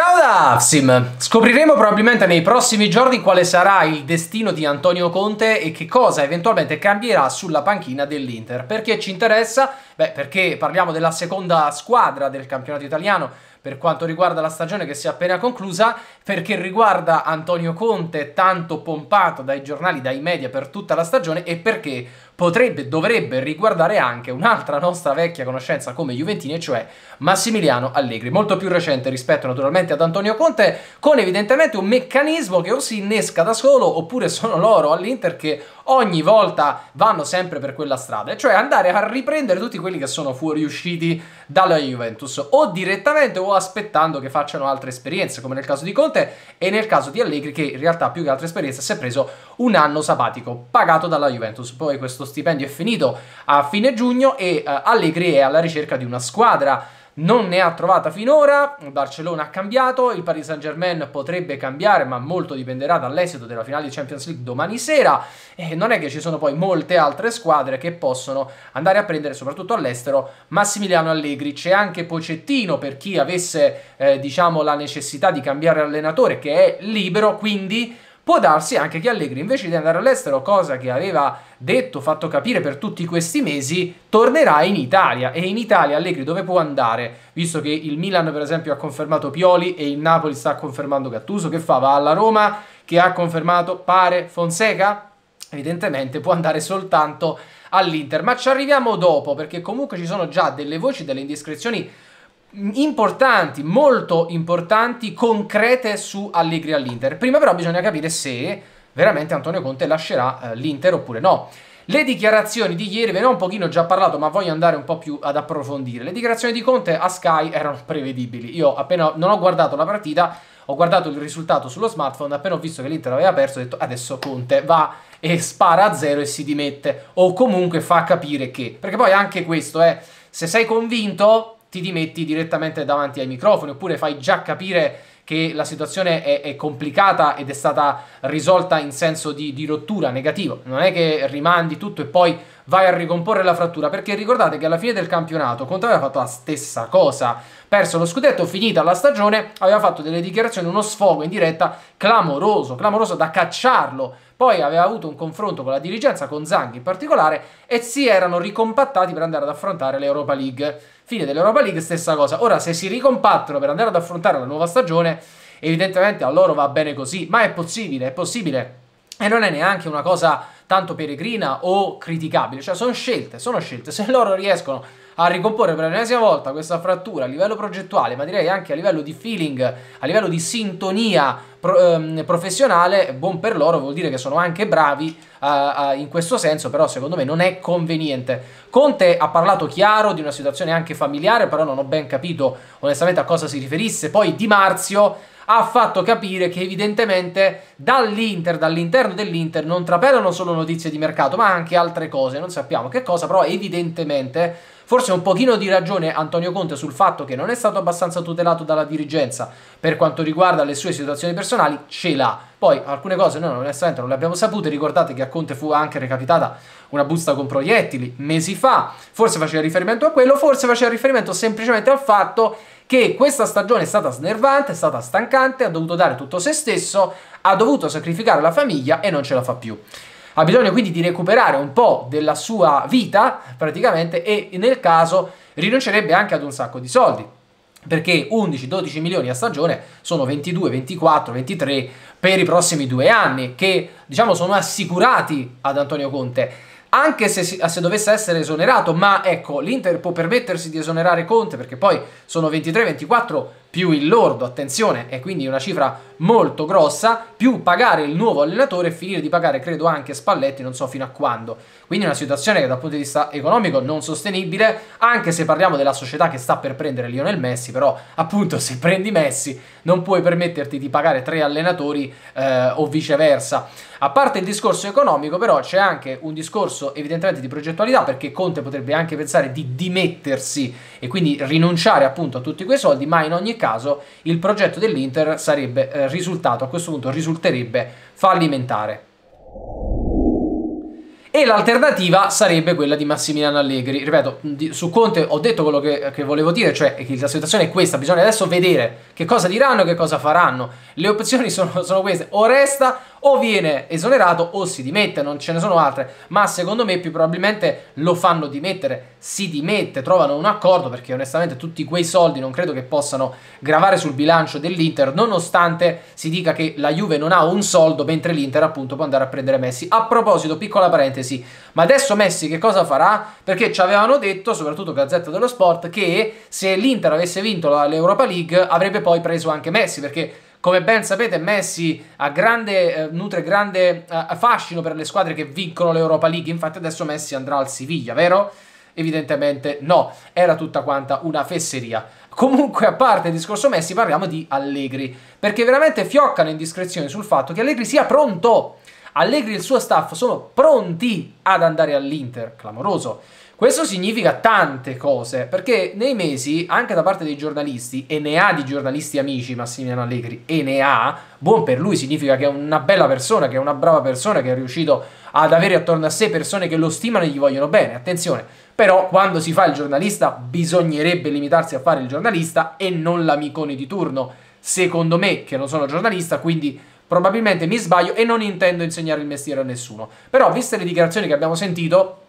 Ciao da Afsim! Scopriremo probabilmente nei prossimi giorni quale sarà il destino di Antonio Conte e che cosa eventualmente cambierà sulla panchina dell'Inter. Perché ci interessa? Beh, perché parliamo della seconda squadra del campionato italiano per quanto riguarda la stagione che si è appena conclusa, perché riguarda Antonio Conte tanto pompato dai giornali, dai media per tutta la stagione e perché potrebbe, dovrebbe riguardare anche un'altra nostra vecchia conoscenza come Juventini, cioè Massimiliano Allegri, molto più recente rispetto naturalmente ad Antonio Conte, con evidentemente un meccanismo che o si innesca da solo oppure sono loro all'Inter che ogni volta vanno sempre per quella strada, cioè andare a riprendere tutti quelli che sono fuoriusciti dalla Juventus, o direttamente o aspettando che facciano altre esperienze, come nel caso di Conte e nel caso di Allegri che in realtà più che altre esperienze si è preso un anno sabbatico pagato dalla Juventus. Poi questo stipendio è finito a fine giugno e eh, Allegri è alla ricerca di una squadra. Non ne ha trovata finora, Barcellona ha cambiato, il Paris Saint Germain potrebbe cambiare ma molto dipenderà dall'esito della finale di Champions League domani sera e non è che ci sono poi molte altre squadre che possono andare a prendere soprattutto all'estero Massimiliano Allegri, c'è anche Pocettino per chi avesse eh, diciamo la necessità di cambiare allenatore che è libero quindi Può darsi anche che Allegri invece di andare all'estero, cosa che aveva detto, fatto capire per tutti questi mesi, tornerà in Italia. E in Italia Allegri dove può andare? Visto che il Milan per esempio ha confermato Pioli e il Napoli sta confermando Gattuso, che fa? Va alla Roma che ha confermato pare Fonseca? Evidentemente può andare soltanto all'Inter, ma ci arriviamo dopo perché comunque ci sono già delle voci, delle indiscrezioni importanti, molto importanti, concrete su Allegri all'Inter. Prima però bisogna capire se veramente Antonio Conte lascerà eh, l'Inter oppure no. Le dichiarazioni di ieri, ve ne ho un pochino già parlato, ma voglio andare un po' più ad approfondire. Le dichiarazioni di Conte a Sky erano prevedibili. Io appena non ho guardato la partita, ho guardato il risultato sullo smartphone, appena ho visto che l'Inter aveva perso, ho detto adesso Conte va e spara a zero e si dimette. O comunque fa capire che. Perché poi anche questo eh, se sei convinto, ti dimetti direttamente davanti ai microfoni oppure fai già capire che la situazione è, è complicata ed è stata risolta in senso di, di rottura negativo. Non è che rimandi tutto e poi vai a ricomporre la frattura, perché ricordate che alla fine del campionato Conte aveva fatto la stessa cosa, perso lo scudetto, finita la stagione, aveva fatto delle dichiarazioni, uno sfogo in diretta clamoroso, clamoroso da cacciarlo, poi aveva avuto un confronto con la dirigenza, con Zang in particolare, e si erano ricompattati per andare ad affrontare l'Europa League. Fine dell'Europa League, stessa cosa. Ora, se si ricompattano per andare ad affrontare la nuova stagione, evidentemente a loro va bene così, ma è possibile, è possibile. E non è neanche una cosa tanto peregrina o criticabile, cioè sono scelte, sono scelte, se loro riescono a ricomporre per l'ennesima volta questa frattura a livello progettuale, ma direi anche a livello di feeling, a livello di sintonia pro, ehm, professionale, buon per loro, vuol dire che sono anche bravi eh, in questo senso, però secondo me non è conveniente. Conte ha parlato chiaro di una situazione anche familiare, però non ho ben capito onestamente a cosa si riferisse, poi Di Marzio ha fatto capire che evidentemente dall'Inter, dall'interno dell'Inter, non trapelano solo notizie di mercato, ma anche altre cose, non sappiamo che cosa, però evidentemente forse un pochino di ragione Antonio Conte sul fatto che non è stato abbastanza tutelato dalla dirigenza per quanto riguarda le sue situazioni personali, ce l'ha. Poi alcune cose noi onestamente non le abbiamo sapute, ricordate che a Conte fu anche recapitata una busta con proiettili mesi fa, forse faceva riferimento a quello, forse faceva riferimento semplicemente al fatto che che questa stagione è stata snervante, è stata stancante, ha dovuto dare tutto se stesso, ha dovuto sacrificare la famiglia e non ce la fa più ha bisogno quindi di recuperare un po' della sua vita praticamente e nel caso rinuncerebbe anche ad un sacco di soldi perché 11-12 milioni a stagione sono 22, 24, 23 per i prossimi due anni che diciamo sono assicurati ad Antonio Conte anche se, se, dovesse essere esonerato, ma ecco, l'Inter può permettersi di esonerare Conte perché poi sono 23-24 più il lordo, attenzione, è quindi una cifra molto grossa, più pagare il nuovo allenatore e finire di pagare credo anche Spalletti, non so fino a quando. Quindi una situazione che dal punto di vista economico non sostenibile, anche se parliamo della società che sta per prendere Lionel Messi, però appunto se prendi Messi non puoi permetterti di pagare tre allenatori eh, o viceversa. A parte il discorso economico però c'è anche un discorso evidentemente di progettualità perché Conte potrebbe anche pensare di dimettersi e quindi rinunciare appunto a tutti quei soldi, ma in ogni caso caso il progetto dell'Inter sarebbe eh, risultato, a questo punto risulterebbe fallimentare e l'alternativa sarebbe quella di Massimiliano Allegri. Ripeto, su Conte ho detto quello che, che, volevo dire, cioè che la situazione è questa, bisogna adesso vedere che cosa diranno e che cosa faranno. Le opzioni sono, sono queste, o resta o viene esonerato o si dimette, non ce ne sono altre, ma secondo me più probabilmente lo fanno dimettere, si dimette, trovano un accordo perché onestamente tutti quei soldi non credo che possano gravare sul bilancio dell'Inter, nonostante si dica che la Juve non ha un soldo, mentre l'Inter appunto può andare a prendere Messi. A proposito, piccola parentesi, sì. Ma adesso Messi che cosa farà? Perché ci avevano detto, soprattutto Gazzetta dello Sport, che se l'Inter avesse vinto l'Europa League avrebbe poi preso anche Messi, perché come ben sapete Messi grande, eh, nutre grande eh, fascino per le squadre che vincono l'Europa League, infatti adesso Messi andrà al Siviglia, vero? Evidentemente no, era tutta quanta una fesseria. Comunque, a parte il discorso Messi, parliamo di Allegri, perché veramente fioccano indiscrezioni sul fatto che Allegri sia pronto. Allegri e il suo staff sono pronti ad andare all'Inter, clamoroso. Questo significa tante cose, perché nei mesi, anche da parte dei giornalisti, e ne ha di giornalisti amici Massimiliano Allegri, e ne ha, buon per lui significa che è una bella persona, che è una brava persona, che è riuscito ad avere attorno a sé persone che lo stimano e gli vogliono bene, attenzione. Però quando si fa il giornalista bisognerebbe limitarsi a fare il giornalista e non l'amicone di turno, secondo me, che non sono giornalista, quindi Probabilmente mi sbaglio e non intendo insegnare il mestiere a nessuno. Però, viste le dichiarazioni che abbiamo sentito,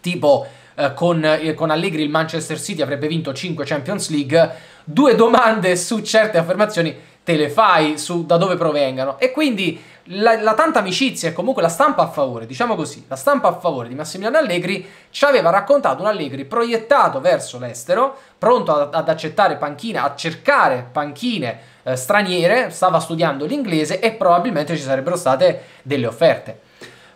tipo eh, con, eh, con, Allegri il Manchester City avrebbe vinto 5 Champions League, due domande su certe affermazioni te le fai su da dove provengano. E quindi la, la tanta amicizia e comunque la stampa a favore, diciamo così, la stampa a favore di Massimiliano Allegri ci aveva raccontato un Allegri proiettato verso l'estero, pronto ad, ad accettare panchine, a cercare panchine eh, straniere, stava studiando l'inglese e probabilmente ci sarebbero state delle offerte.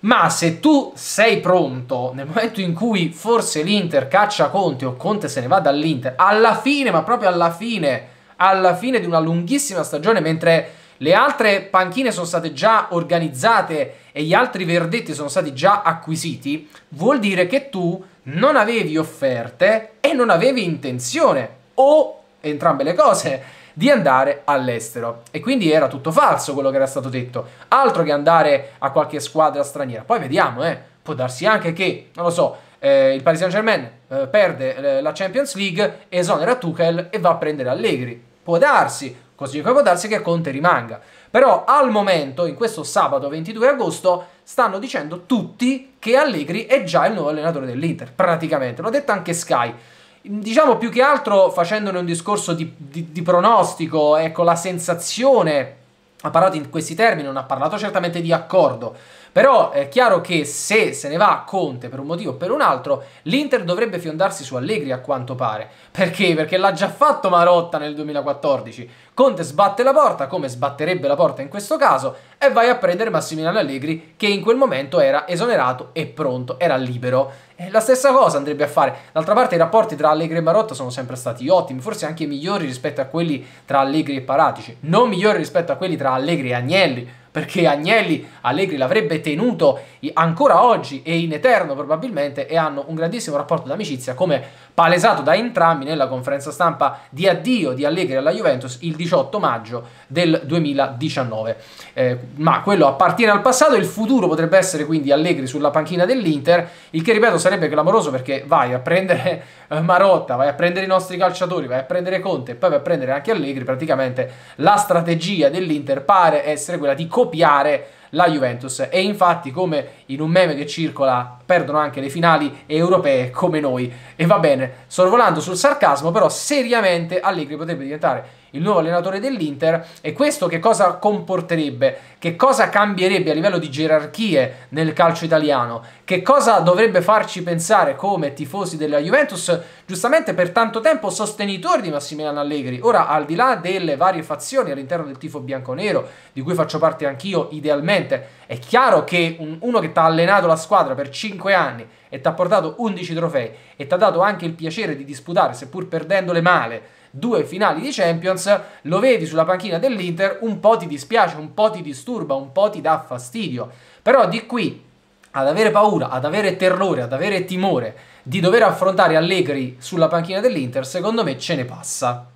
Ma se tu sei pronto nel momento in cui forse l'Inter caccia Conte o Conte se ne va dall'Inter, alla fine, ma proprio alla fine, alla fine di una lunghissima stagione, mentre le altre panchine sono state già organizzate e gli altri verdetti sono stati già acquisiti, vuol dire che tu non avevi offerte e non avevi intenzione, o entrambe le cose di andare all'estero. E quindi era tutto falso quello che era stato detto, altro che andare a qualche squadra straniera. Poi vediamo, eh, può darsi anche che, non lo so, eh, il Paris Saint Germain eh, perde eh, la Champions League, esonera Tuchel e va a prendere Allegri. Può darsi, così come può darsi che Conte rimanga. Però al momento, in questo sabato 22 agosto, stanno dicendo tutti che Allegri è già il nuovo allenatore dell'Inter, praticamente, l'ha detto anche Sky diciamo più che altro facendone un discorso di, di, di pronostico, ecco la sensazione, ha parlato in questi termini, non ha parlato certamente di accordo, però è chiaro che se se ne va Conte per un motivo o per un altro, l'Inter dovrebbe fiondarsi su Allegri a quanto pare. Perché? Perché l'ha già fatto Marotta nel 2014. Conte sbatte la porta, come sbatterebbe la porta in questo caso, e vai a prendere Massimiliano Allegri che in quel momento era esonerato e pronto, era libero. E la stessa cosa andrebbe a fare. D'altra parte i rapporti tra Allegri e Marotta sono sempre stati ottimi, forse anche migliori rispetto a quelli tra Allegri e Paratici, non migliori rispetto a quelli tra Allegri e Agnelli, perché Agnelli Allegri l'avrebbe tenuto ancora oggi e in eterno probabilmente e hanno un grandissimo rapporto d'amicizia come palesato da entrambi nella conferenza stampa di addio di Allegri alla Juventus il 18 maggio del 2019. Eh, ma quello appartiene al passato, il futuro potrebbe essere quindi Allegri sulla panchina dell'Inter, il che ripeto sarebbe clamoroso perché vai a prendere eh, Marotta, vai a prendere i nostri calciatori, vai a prendere Conte e poi vai a prendere anche Allegri, praticamente la strategia dell'Inter pare essere quella di copiare la Juventus e infatti come in un meme che circola perdono anche le finali europee come noi. E va bene, sorvolando sul sarcasmo, però seriamente Allegri potrebbe diventare il nuovo allenatore dell'Inter e questo che cosa comporterebbe? Che cosa cambierebbe a livello di gerarchie nel calcio italiano? Che cosa dovrebbe farci pensare come tifosi della Juventus, giustamente per tanto tempo sostenitori di Massimiliano Allegri? Ora, al di là delle varie fazioni all'interno del tifo bianconero, di cui faccio parte anch'io idealmente, è chiaro che un, uno che ha allenato la squadra per 5 anni e ti ha portato 11 trofei e ti ha dato anche il piacere di disputare, seppur perdendole male, due finali di Champions, lo vedi sulla panchina dell'Inter, un po' ti dispiace, un po' ti disturba, un po' ti dà fastidio. Però di qui ad avere paura, ad avere terrore, ad avere timore di dover affrontare Allegri sulla panchina dell'Inter, secondo me ce ne passa.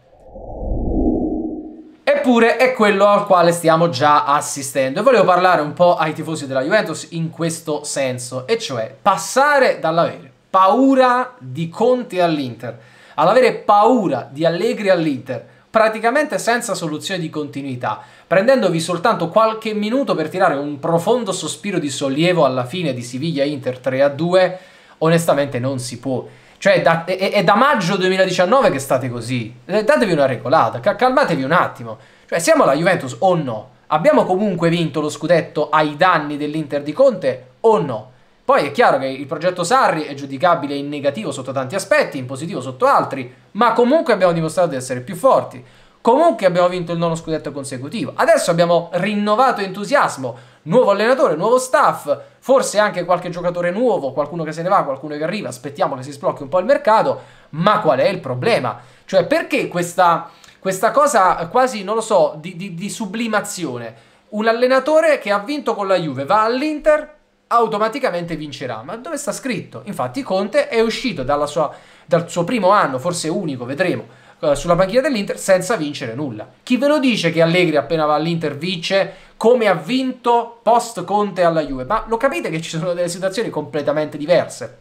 Eppure è quello al quale stiamo già assistendo. E volevo parlare un po' ai tifosi della Juventus in questo senso, e cioè passare dall'avere paura di Conte all'Inter, all'avere paura di Allegri all'Inter, praticamente senza soluzione di continuità, prendendovi soltanto qualche minuto per tirare un profondo sospiro di sollievo alla fine di Siviglia-Inter 3-2, onestamente non si può. Cioè da, è, è, da maggio 2019 che state così. Eh, datevi una regolata, calmatevi un attimo. Cioè siamo alla Juventus o no? Abbiamo comunque vinto lo scudetto ai danni dell'Inter di Conte o no? Poi è chiaro che il progetto Sarri è giudicabile in negativo sotto tanti aspetti, in positivo sotto altri, ma comunque abbiamo dimostrato di essere più forti. Comunque abbiamo vinto il nono scudetto consecutivo. Adesso abbiamo rinnovato entusiasmo, nuovo allenatore, nuovo staff, forse anche qualche giocatore nuovo, qualcuno che se ne va, qualcuno che arriva, aspettiamo che si sblocchi un po' il mercato, ma qual è il problema? Cioè perché questa, questa cosa quasi, non lo so, di, di, di sublimazione? Un allenatore che ha vinto con la Juve va all'Inter, automaticamente vincerà. Ma dove sta scritto? Infatti Conte è uscito sua, dal suo primo anno, forse unico, vedremo, eh, sulla panchina dell'Inter senza vincere nulla. Chi ve lo dice che Allegri appena va all'Inter vince come ha vinto post Conte alla Juve? Ma lo capite che ci sono delle situazioni completamente diverse.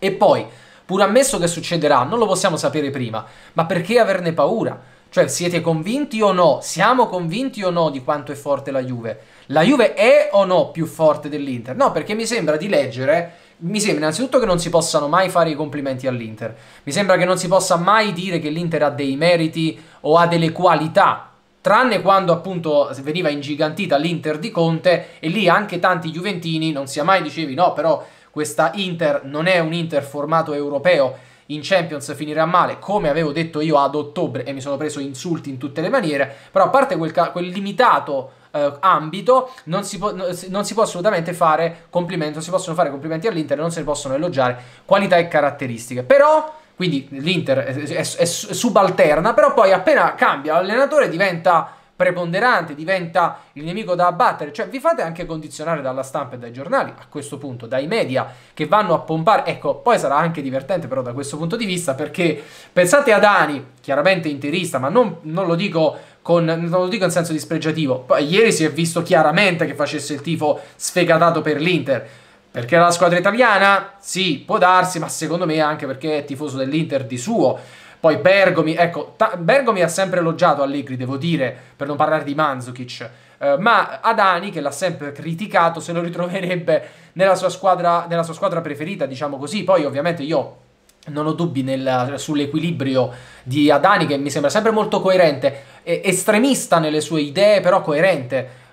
E poi, pur ammesso che succederà, non lo possiamo sapere prima, ma perché averne paura? Cioè, siete convinti o no? Siamo convinti o no di quanto è forte la Juve? La Juve è o no più forte dell'Inter? No, perché mi sembra di leggere mi sembra innanzitutto che non si possano mai fare i complimenti all'Inter. Mi sembra che non si possa mai dire che l'Inter ha dei meriti o ha delle qualità tranne quando appunto veniva ingigantita l'Inter di Conte e lì anche tanti giuventini non sia mai dicevi no però questa Inter non è un Inter formato europeo in Champions finirà male, come avevo detto io ad ottobre e mi sono preso insulti in tutte le maniere, però a parte quel, quel limitato eh, ambito non si, po- non si, può assolutamente fare complimento, si possono fare complimenti all'Inter, non se ne possono elogiare qualità e caratteristiche. Però quindi l'Inter è, è, è subalterna, però poi appena cambia l'allenatore diventa preponderante, diventa il nemico da abbattere, cioè vi fate anche condizionare dalla stampa e dai giornali, a questo punto dai media che vanno a pompare, ecco, poi sarà anche divertente però da questo punto di vista perché pensate ad Ani, chiaramente interista, ma non, non lo dico con, non lo dico in senso dispregiativo, poi ieri si è visto chiaramente che facesse il tifo sfegatato per l'Inter. Perché era la squadra italiana? Sì, può darsi, ma secondo me anche perché è tifoso dell'Inter di suo. Poi Bergomi, ecco, ta- Bergomi ha sempre elogiato Allegri, devo dire, per non parlare di Manzukic. Eh, ma Adani, che l'ha sempre criticato, se lo ritroverebbe nella sua, squadra, nella sua squadra preferita, diciamo così. Poi ovviamente io non ho dubbi nel, sull'equilibrio di Adani che mi sembra sempre molto coerente, estremista nelle sue idee però coerente.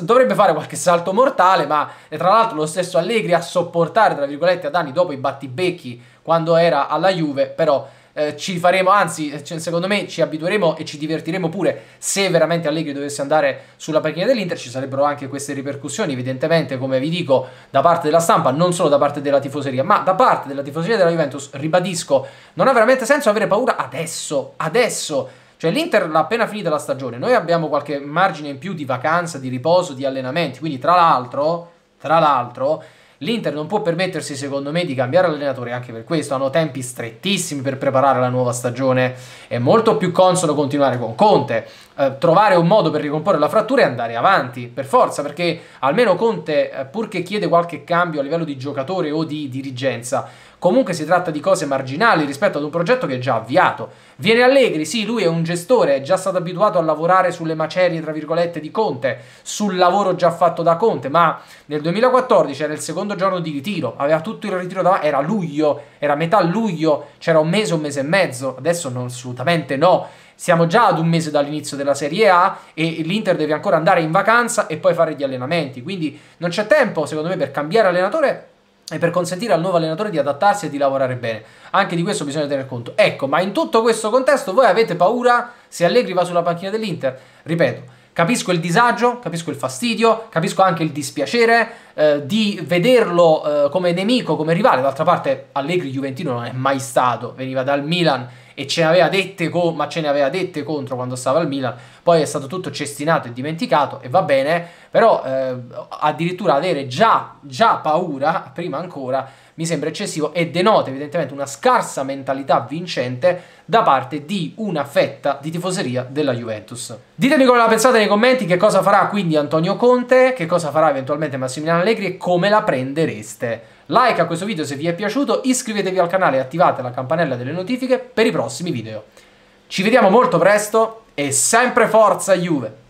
Dovrebbe fare qualche salto mortale, ma tra l'altro lo stesso Allegri a sopportare, tra virgolette, Adani dopo i battibecchi quando era alla Juve, però eh, ci faremo, anzi, eh, secondo me ci abitueremo e ci divertiremo pure se veramente Allegri dovesse andare sulla panchina dell'Inter, ci sarebbero anche queste ripercussioni, evidentemente, come vi dico, da parte della stampa, non solo da parte della tifoseria, ma da parte della tifoseria della Juventus, ribadisco, non ha veramente senso avere paura adesso, adesso. Cioè l'Inter l'ha appena finita la stagione, noi abbiamo qualche margine in più di vacanza, di riposo, di allenamenti, quindi tra l'altro, tra l'altro L'Inter non può permettersi, secondo me, di cambiare allenatore anche per questo. Hanno tempi strettissimi per preparare la nuova stagione. È molto più consono continuare con Conte eh, trovare un modo per ricomporre la frattura e andare avanti, per forza, perché almeno Conte, eh, purché chiede qualche cambio a livello di giocatore o di dirigenza, comunque si tratta di cose marginali rispetto ad un progetto che è già avviato. Viene Allegri, sì, lui è un gestore, è già stato abituato a lavorare sulle macerie, tra virgolette, di Conte, sul lavoro già fatto da Conte, ma nel 2014 era il secondo giorno di ritiro, aveva tutto il ritiro davanti, era luglio, era metà luglio, c'era un mese, un mese e mezzo, adesso non, assolutamente no siamo già ad un mese dall'inizio della Serie A e l'Inter deve ancora andare in vacanza e poi fare gli allenamenti, quindi non c'è tempo secondo me per cambiare allenatore e per consentire al nuovo allenatore di adattarsi e di lavorare bene. Anche di questo bisogna tener conto. Ecco, ma in tutto questo contesto voi avete paura se Allegri va sulla panchina dell'Inter? Ripeto, Capisco il disagio, capisco il fastidio, capisco anche il dispiacere eh, di vederlo eh, come nemico, come rivale. D'altra parte Allegri Juventino non è mai stato, veniva dal Milan e ce ne aveva dette, co- ma ce ne aveva dette contro quando stava al Milan, poi è stato tutto cestinato e dimenticato e va bene, però eh, addirittura avere già, già paura, prima ancora, mi sembra eccessivo e denota evidentemente una scarsa mentalità vincente da parte di una fetta di tifoseria della Juventus. Ditemi come la pensate nei commenti, che cosa farà quindi Antonio Conte, che cosa farà eventualmente Massimiliano Allegri e come la prendereste. Like a questo video se vi è piaciuto, iscrivetevi al canale e attivate la campanella delle notifiche per i prossimi video. Ci vediamo molto presto e sempre forza Juve!